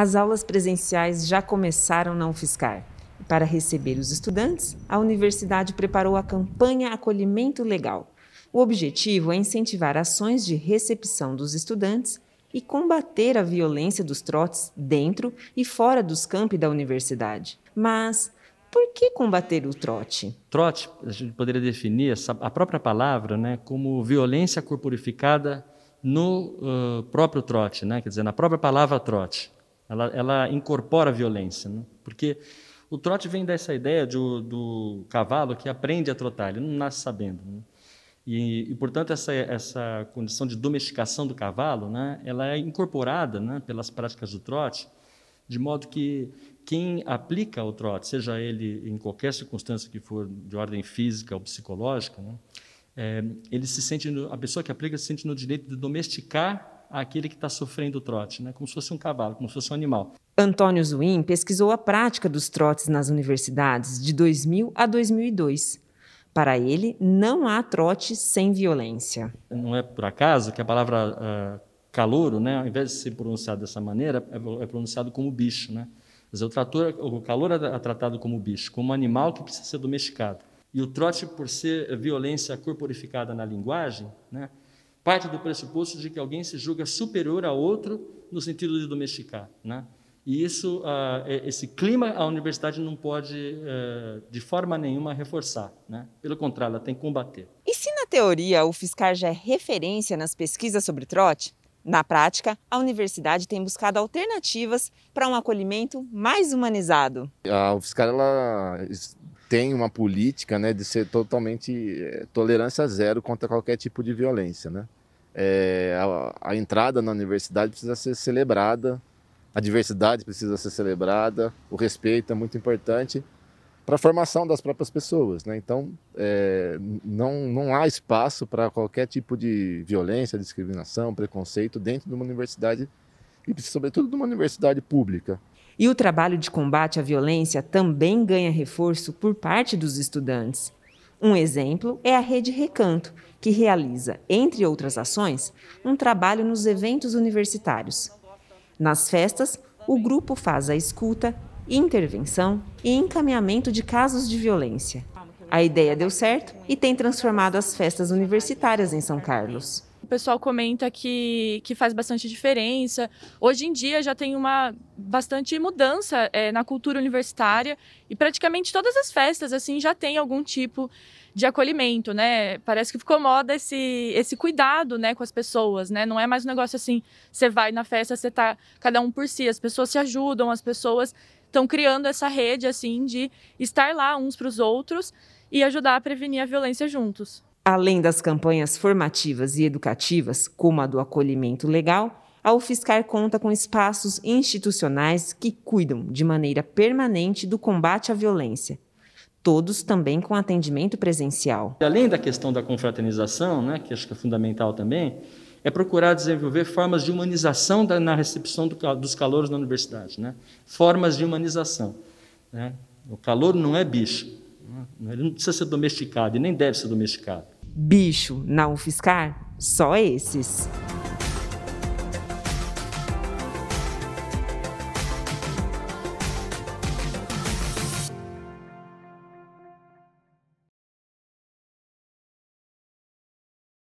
As aulas presenciais já começaram na UFSCar. Para receber os estudantes, a universidade preparou a campanha Acolhimento Legal. O objetivo é incentivar ações de recepção dos estudantes e combater a violência dos trotes dentro e fora dos campi da universidade. Mas por que combater o trote? Trote, a gente poderia definir essa, a própria palavra né, como violência corporificada no uh, próprio trote, né, quer dizer, na própria palavra trote ela, ela incorpora a violência, né? porque o trote vem dessa ideia de, do cavalo que aprende a trotar, ele não nasce sabendo. Né? E, e, portanto, essa, essa condição de domesticação do cavalo, né, ela é incorporada né, pelas práticas do trote, de modo que quem aplica o trote, seja ele em qualquer circunstância que for de ordem física ou psicológica, né, é, ele se sente, no, a pessoa que aplica se sente no direito de domesticar aquele que está sofrendo o trote, né? como se fosse um cavalo, como se fosse um animal. Antônio Zuin pesquisou a prática dos trotes nas universidades de 2000 a 2002. Para ele, não há trote sem violência. Não é por acaso que a palavra uh, calouro, né, ao invés de ser pronunciado dessa maneira, é, é pronunciado como bicho. Né? Mas é o, trator, o calor é tratado como bicho, como um animal que precisa ser domesticado. E o trote, por ser violência corporificada na linguagem, né, parte do pressuposto de que alguém se julga superior a outro no sentido de domesticar, né? E isso, uh, esse clima, a universidade não pode, uh, de forma nenhuma, reforçar. Né? Pelo contrário, ela tem que combater. E se na teoria o Fiscar já é referência nas pesquisas sobre trote, na prática, a universidade tem buscado alternativas para um acolhimento mais humanizado. A UFSCar ela tem uma política né, de ser totalmente é, tolerância zero contra qualquer tipo de violência. Né? É, a, a, entrada na universidade precisa ser celebrada, a diversidade precisa ser celebrada, o respeito é muito importante para a formação das próprias pessoas. Né? Então, é, não, não há espaço para qualquer tipo de violência, discriminação, preconceito dentro de uma universidade e, sobretudo, de uma universidade pública. E o trabalho de combate à violência também ganha reforço por parte dos estudantes. Um exemplo é a Rede Recanto, que realiza, entre outras ações, um trabalho nos eventos universitários. Nas festas, o grupo faz a escuta, intervenção e encaminhamento de casos de violência. A ideia deu certo e tem transformado as festas universitárias em São Carlos pessoal comenta que, que faz bastante diferença. Hoje em dia já tem uma bastante mudança é, na cultura universitária e praticamente todas as festas assim já tem algum tipo de acolhimento, né? Parece que ficou moda esse, esse cuidado, né, com as pessoas, né? Não é mais um negócio assim, você vai na festa, você tá cada um por si, as pessoas se ajudam, as pessoas estão criando essa rede assim de estar lá uns para os outros e ajudar a prevenir a violência juntos. Além das campanhas formativas e educativas, como a do acolhimento legal, a UFSCar conta com espaços institucionais que cuidam de maneira permanente do combate à violência, todos também com atendimento presencial. Além da questão da confraternização, né, que acho que é fundamental também, é procurar desenvolver formas de humanização da, na recepção do, dos calouros na universidade, né? formas de humanização. Né? O calor não é bicho, né? ele não precisa ser domesticado e nem deve ser domesticado bicho na UFSCar? Só esses.